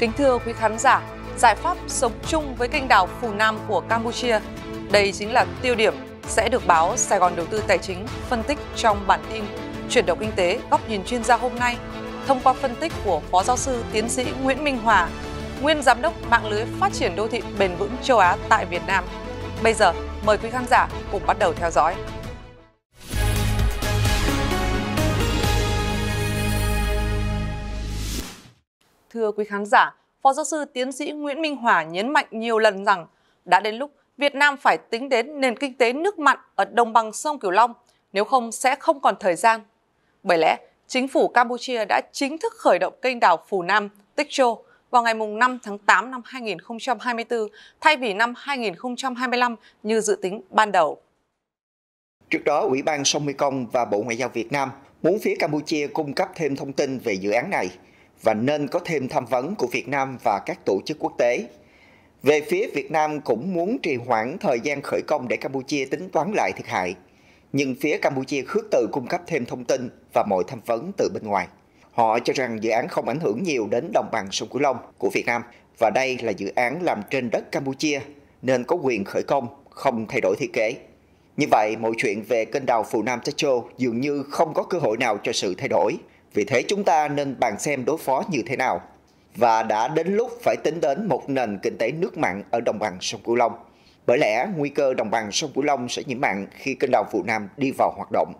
Kính thưa quý khán giả, giải pháp sống chung với kênh đào Phù Nam của Campuchia, đây chính là tiêu điểm sẽ được báo Sài Gòn Đầu tư Tài chính phân tích trong bản tin Chuyển động kinh tế góc nhìn chuyên gia hôm nay thông qua phân tích của Phó Giáo sư Tiến sĩ Nguyễn Minh Hòa, nguyên Giám đốc mạng lưới phát triển đô thị bền vững châu Á tại Việt Nam. Bây giờ, mời quý khán giả cùng bắt đầu theo dõi. Thưa quý khán giả, Phó giáo sư tiến sĩ Nguyễn Minh Hòa nhấn mạnh nhiều lần rằng đã đến lúc Việt Nam phải tính đến nền kinh tế nước mặn ở đồng bằng sông Cửu Long, nếu không sẽ không còn thời gian. Bởi lẽ, chính phủ Campuchia đã chính thức khởi động kênh đảo Phù Nam, Tích Châu vào ngày 5 tháng 8 năm 2024 thay vì năm 2025 như dự tính ban đầu. Trước đó, Ủy ban sông Mekong và Bộ Ngoại giao Việt Nam muốn phía Campuchia cung cấp thêm thông tin về dự án này – và nên có thêm tham vấn của Việt Nam và các tổ chức quốc tế. Về phía Việt Nam cũng muốn trì hoãn thời gian khởi công để Campuchia tính toán lại thiệt hại, nhưng phía Campuchia khước từ cung cấp thêm thông tin và mọi tham vấn từ bên ngoài. Họ cho rằng dự án không ảnh hưởng nhiều đến đồng bằng sông Cửu Long của Việt Nam và đây là dự án làm trên đất Campuchia nên có quyền khởi công, không thay đổi thiết kế. Như vậy, mọi chuyện về kênh đào Phù Nam Techo dường như không có cơ hội nào cho sự thay đổi. Vì thế chúng ta nên bàn xem đối phó như thế nào. Và đã đến lúc phải tính đến một nền kinh tế nước mặn ở đồng bằng sông Cửu Long. Bởi lẽ nguy cơ đồng bằng sông Cửu Long sẽ nhiễm mặn khi kênh đào Phụ Nam đi vào hoạt động.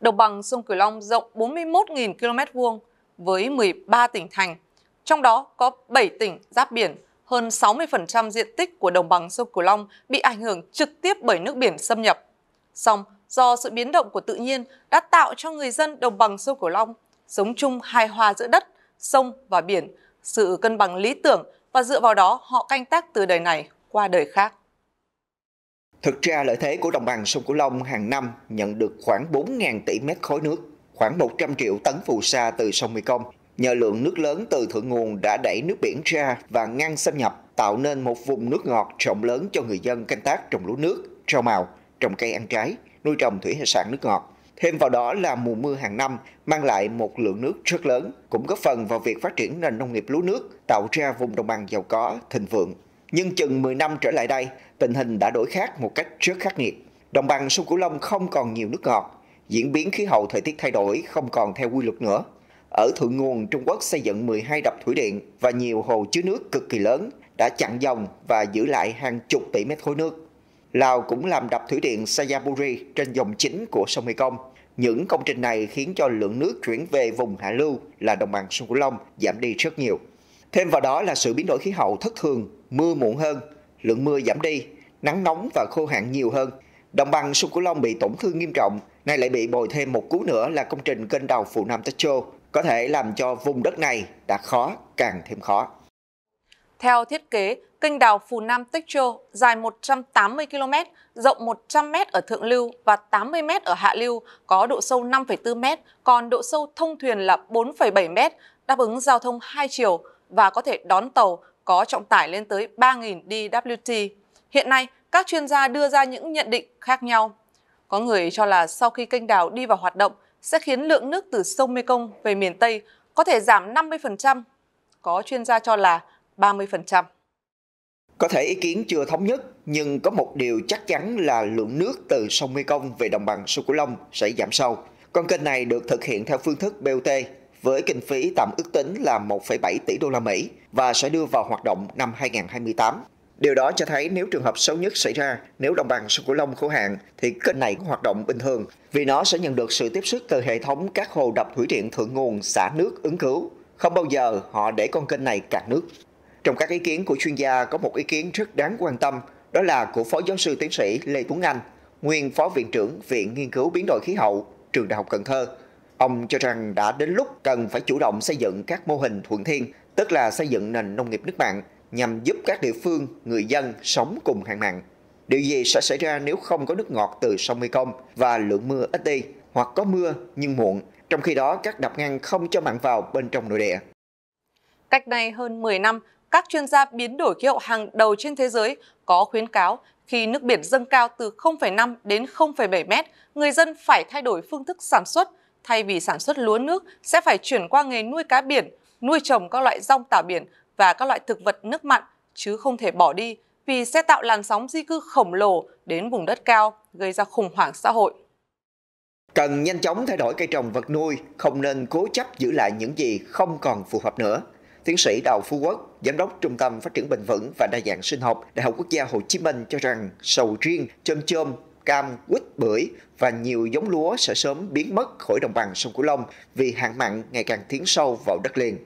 Đồng bằng sông Cửu Long rộng 41.000 km vuông với 13 tỉnh thành, trong đó có 7 tỉnh giáp biển, hơn 60% diện tích của đồng bằng sông Cửu Long bị ảnh hưởng trực tiếp bởi nước biển xâm nhập. Song, do sự biến động của tự nhiên đã tạo cho người dân đồng bằng sông Cửu Long sống chung hài hòa giữa đất, sông và biển, sự cân bằng lý tưởng và dựa vào đó họ canh tác từ đời này qua đời khác. Thực ra lợi thế của đồng bằng sông Cửu Long hàng năm nhận được khoảng 4.000 tỷ mét khối nước, khoảng 100 triệu tấn phù sa từ sông Mekong. Nhờ lượng nước lớn từ thượng nguồn đã đẩy nước biển ra và ngăn xâm nhập, tạo nên một vùng nước ngọt rộng lớn cho người dân canh tác trồng lúa nước, rau màu trồng cây ăn trái, nuôi trồng thủy hải sản nước ngọt. Thêm vào đó là mùa mưa hàng năm mang lại một lượng nước rất lớn, cũng góp phần vào việc phát triển nền nông nghiệp lúa nước, tạo ra vùng đồng bằng giàu có, thịnh vượng. Nhưng chừng 10 năm trở lại đây, tình hình đã đổi khác một cách rất khắc nghiệt. Đồng bằng sông Cửu Long không còn nhiều nước ngọt, diễn biến khí hậu thời tiết thay đổi không còn theo quy luật nữa. Ở thượng nguồn, Trung Quốc xây dựng 12 đập thủy điện và nhiều hồ chứa nước cực kỳ lớn đã chặn dòng và giữ lại hàng chục tỷ mét khối nước. Lào cũng làm đập thủy điện Sayaburi trên dòng chính của sông Mekong. Những công trình này khiến cho lượng nước chuyển về vùng hạ lưu là đồng bằng sông Cửu Long giảm đi rất nhiều. Thêm vào đó là sự biến đổi khí hậu thất thường, mưa muộn hơn, lượng mưa giảm đi, nắng nóng và khô hạn nhiều hơn. Đồng bằng sông Cửu Long bị tổn thương nghiêm trọng, nay lại bị bồi thêm một cú nữa là công trình kênh đào phụ Nam Châu có thể làm cho vùng đất này đã khó càng thêm khó. Theo thiết kế, Kênh đào Phù Nam Tích Trô dài 180 km, rộng 100 m ở thượng lưu và 80 m ở hạ lưu, có độ sâu 5,4 m, còn độ sâu thông thuyền là 4,7 m, đáp ứng giao thông hai chiều và có thể đón tàu có trọng tải lên tới 3.000 DWT. Hiện nay, các chuyên gia đưa ra những nhận định khác nhau. Có người cho là sau khi kênh đào đi vào hoạt động sẽ khiến lượng nước từ sông Mekong về miền Tây có thể giảm 50%, có chuyên gia cho là 30%. Có thể ý kiến chưa thống nhất, nhưng có một điều chắc chắn là lượng nước từ sông Mekong về đồng bằng sông Cửu Long sẽ giảm sâu. Con kênh này được thực hiện theo phương thức BOT với kinh phí tạm ước tính là 1,7 tỷ đô la Mỹ và sẽ đưa vào hoạt động năm 2028. Điều đó cho thấy nếu trường hợp xấu nhất xảy ra, nếu đồng bằng sông Cửu Long khô hạn thì kênh này hoạt động bình thường vì nó sẽ nhận được sự tiếp sức từ hệ thống các hồ đập thủy điện thượng nguồn xả nước ứng cứu. Không bao giờ họ để con kênh này cạn nước. Trong các ý kiến của chuyên gia có một ý kiến rất đáng quan tâm, đó là của Phó Giáo sư Tiến sĩ Lê Tuấn Anh, nguyên Phó Viện trưởng Viện Nghiên cứu Biến đổi Khí hậu, Trường Đại học Cần Thơ. Ông cho rằng đã đến lúc cần phải chủ động xây dựng các mô hình thuận thiên, tức là xây dựng nền nông nghiệp nước mặn nhằm giúp các địa phương, người dân sống cùng hạn mặn. Điều gì sẽ xảy ra nếu không có nước ngọt từ sông Mekong và lượng mưa ít đi, hoặc có mưa nhưng muộn, trong khi đó các đập ngăn không cho mặn vào bên trong nội địa. Cách đây hơn 10 năm, các chuyên gia biến đổi khí hậu hàng đầu trên thế giới có khuyến cáo khi nước biển dâng cao từ 0,5 đến 0,7 mét, người dân phải thay đổi phương thức sản xuất. Thay vì sản xuất lúa nước, sẽ phải chuyển qua nghề nuôi cá biển, nuôi trồng các loại rong tảo biển và các loại thực vật nước mặn, chứ không thể bỏ đi vì sẽ tạo làn sóng di cư khổng lồ đến vùng đất cao, gây ra khủng hoảng xã hội. Cần nhanh chóng thay đổi cây trồng vật nuôi, không nên cố chấp giữ lại những gì không còn phù hợp nữa. Tiến sĩ Đào Phú Quốc, Giám đốc Trung tâm Phát triển Bền vững và Đa dạng Sinh học Đại học Quốc gia Hồ Chí Minh cho rằng sầu riêng, chôm chôm, cam, quýt, bưởi và nhiều giống lúa sẽ sớm biến mất khỏi đồng bằng sông Cửu Long vì hạn mặn ngày càng tiến sâu vào đất liền.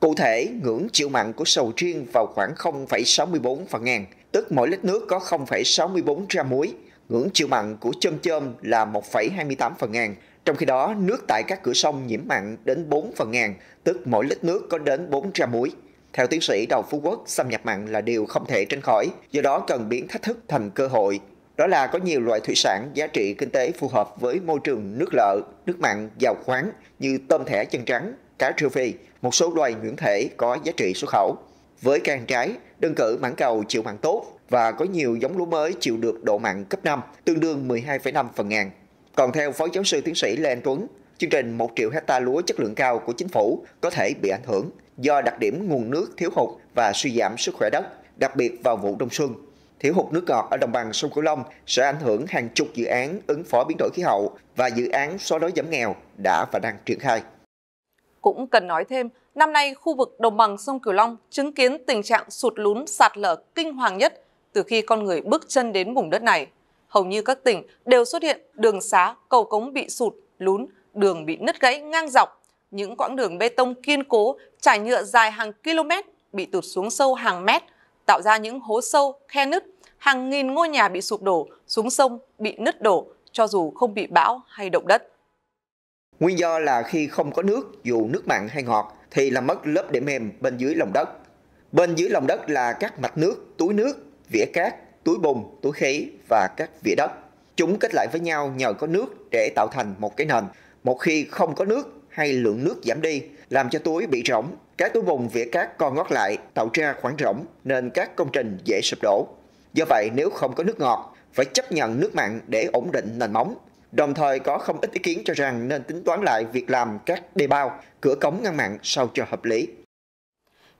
Cụ thể, ngưỡng chịu mặn của sầu riêng vào khoảng 0,64 phần ngàn, tức mỗi lít nước có 0,64 gram muối – Ngưỡng chịu mặn của chôm chôm là 1,28 phần ngàn, trong khi đó nước tại các cửa sông nhiễm mặn đến 4 phần ngàn, tức mỗi lít nước có đến 4 gram muối. Theo tiến sĩ Đầu Phú Quốc, xâm nhập mặn là điều không thể tránh khỏi, do đó cần biến thách thức thành cơ hội. Đó là có nhiều loại thủy sản giá trị kinh tế phù hợp với môi trường nước lợ, nước mặn, giàu khoáng như tôm thẻ chân trắng, cá rêu phi, một số loài nhuyễn thể có giá trị xuất khẩu. Với càng trái, đơn cử mảng cầu chịu mặn tốt và có nhiều giống lúa mới chịu được độ mặn cấp 5, tương đương 12,5 phần ngàn. Còn theo Phó Giáo sư Tiến sĩ Lê Anh Tuấn, chương trình 1 triệu hecta lúa chất lượng cao của chính phủ có thể bị ảnh hưởng do đặc điểm nguồn nước thiếu hụt và suy giảm sức khỏe đất, đặc biệt vào vụ đông xuân. Thiếu hụt nước ngọt ở đồng bằng sông Cửu Long sẽ ảnh hưởng hàng chục dự án ứng phó biến đổi khí hậu và dự án xóa đói giảm nghèo đã và đang triển khai. Cũng cần nói thêm, Năm nay, khu vực đồng bằng sông Cửu Long chứng kiến tình trạng sụt lún sạt lở kinh hoàng nhất từ khi con người bước chân đến vùng đất này. Hầu như các tỉnh đều xuất hiện đường xá, cầu cống bị sụt, lún, đường bị nứt gãy ngang dọc. Những quãng đường bê tông kiên cố, trải nhựa dài hàng km bị tụt xuống sâu hàng mét, tạo ra những hố sâu, khe nứt. Hàng nghìn ngôi nhà bị sụp đổ, xuống sông bị nứt đổ, cho dù không bị bão hay động đất. Nguyên do là khi không có nước, dù nước mặn hay ngọt, thì làm mất lớp để mềm bên dưới lòng đất. Bên dưới lòng đất là các mạch nước, túi nước, vỉa cát, túi bùn, túi khí và các vỉa đất. Chúng kết lại với nhau nhờ có nước để tạo thành một cái nền. Một khi không có nước hay lượng nước giảm đi, làm cho túi bị rỗng, các túi bùn vỉa cát còn ngót lại tạo ra khoảng rỗng nên các công trình dễ sụp đổ. Do vậy nếu không có nước ngọt, phải chấp nhận nước mặn để ổn định nền móng Đồng thời có không ít ý kiến cho rằng nên tính toán lại việc làm các đề bao, cửa cống ngăn mặn sao cho hợp lý.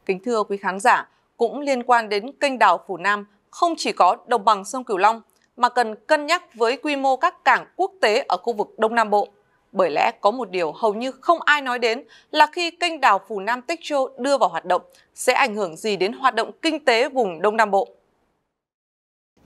Kính thưa quý khán giả, cũng liên quan đến kênh đảo Phủ Nam, không chỉ có đồng bằng sông Cửu Long mà cần cân nhắc với quy mô các cảng quốc tế ở khu vực Đông Nam Bộ. Bởi lẽ có một điều hầu như không ai nói đến là khi kênh đảo phủ Nam Tích Châu đưa vào hoạt động sẽ ảnh hưởng gì đến hoạt động kinh tế vùng Đông Nam Bộ.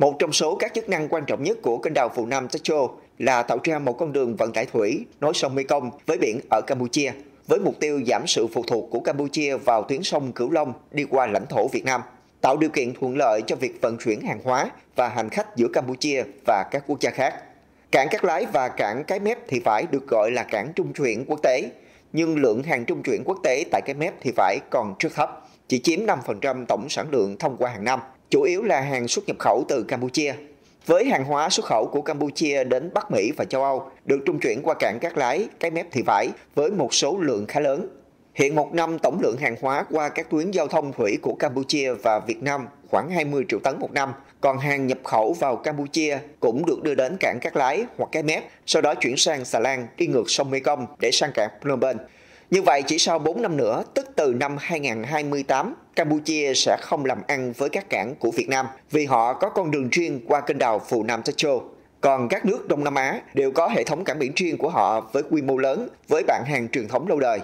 Một trong số các chức năng quan trọng nhất của kênh đào Phụ Nam Techo là tạo ra một con đường vận tải thủy nối sông Mekong với biển ở Campuchia, với mục tiêu giảm sự phụ thuộc của Campuchia vào tuyến sông Cửu Long đi qua lãnh thổ Việt Nam, tạo điều kiện thuận lợi cho việc vận chuyển hàng hóa và hành khách giữa Campuchia và các quốc gia khác. Cảng Cát Lái và cảng Cái Mép thì phải được gọi là cảng trung chuyển quốc tế, nhưng lượng hàng trung chuyển quốc tế tại Cái Mép thì phải còn rất thấp, chỉ chiếm 5% tổng sản lượng thông qua hàng năm chủ yếu là hàng xuất nhập khẩu từ Campuchia. Với hàng hóa xuất khẩu của Campuchia đến Bắc Mỹ và châu Âu được trung chuyển qua cảng Cát Lái, Cái Mép Thị Vải với một số lượng khá lớn. Hiện một năm tổng lượng hàng hóa qua các tuyến giao thông thủy của Campuchia và Việt Nam khoảng 20 triệu tấn một năm, còn hàng nhập khẩu vào Campuchia cũng được đưa đến cảng Cát Lái hoặc Cái Mép, sau đó chuyển sang Xà Lan đi ngược sông Mekong để sang cảng Phnom Penh. Như vậy, chỉ sau 4 năm nữa, tức từ năm 2028, Campuchia sẽ không làm ăn với các cảng của Việt Nam vì họ có con đường riêng qua kênh đào Phù Nam Techo. Còn các nước Đông Nam Á đều có hệ thống cảng biển riêng của họ với quy mô lớn, với bạn hàng truyền thống lâu đời.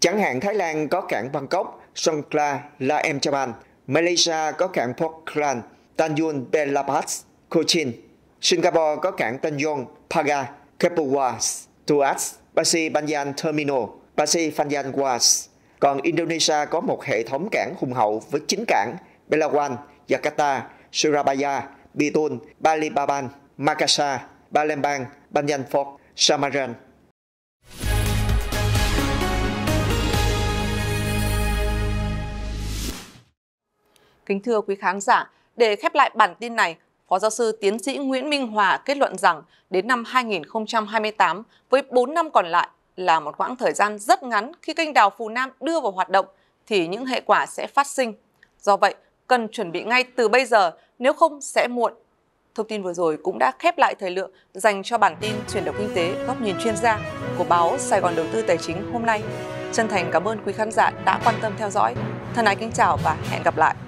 Chẳng hạn Thái Lan có cảng Bangkok, Songkla, La Em Chaban, Malaysia có cảng Pokhran, Tanjung Belapas, Cochin, Singapore có cảng Tanjong, Paga, Kepawas, Tuas, Basi Banyan Terminal, Pasifanian Wars. Còn Indonesia có một hệ thống cảng hùng hậu với 9 cảng Belawan, Jakarta, Surabaya, Bitung, Balikpapan, Makassar, Palembang, Banyan Fort, Samaran. Kính thưa quý khán giả, để khép lại bản tin này, Phó giáo sư tiến sĩ Nguyễn Minh Hòa kết luận rằng đến năm 2028, với 4 năm còn lại, là một quãng thời gian rất ngắn khi kênh đào Phù Nam đưa vào hoạt động thì những hệ quả sẽ phát sinh. Do vậy, cần chuẩn bị ngay từ bây giờ, nếu không sẽ muộn. Thông tin vừa rồi cũng đã khép lại thời lượng dành cho bản tin chuyển động kinh tế góc nhìn chuyên gia của báo Sài Gòn Đầu tư Tài chính hôm nay. Chân thành cảm ơn quý khán giả đã quan tâm theo dõi. Thân ái kính chào và hẹn gặp lại.